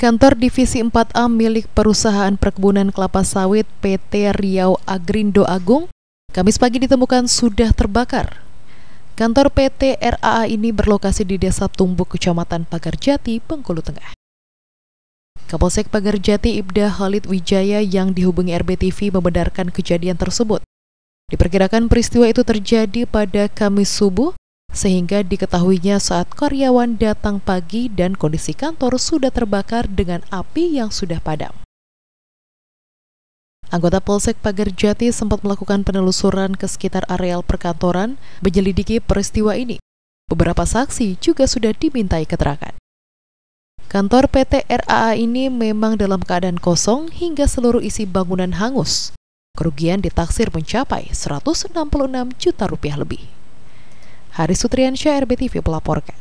Kantor Divisi 4A milik perusahaan perkebunan kelapa sawit PT Riau Agrindo Agung, Kamis pagi ditemukan sudah terbakar. Kantor PT RAA ini berlokasi di Desa Tumbuk, Kecamatan Pagarjati, Bengkulu Tengah. Kapolsek Pagarjati Ibda Khalid Wijaya yang dihubungi RBTV membenarkan kejadian tersebut. Diperkirakan peristiwa itu terjadi pada Kamis subuh sehingga diketahuinya saat karyawan datang pagi dan kondisi kantor sudah terbakar dengan api yang sudah padam. Anggota Polsek Pagar Jati sempat melakukan penelusuran ke sekitar areal perkantoran menyelidiki peristiwa ini. Beberapa saksi juga sudah dimintai keterangan. Kantor PT RAA ini memang dalam keadaan kosong hingga seluruh isi bangunan hangus. Kerugian ditaksir mencapai 166 juta rupiah lebih. Haris Sutriansyah RBTV melaporkan.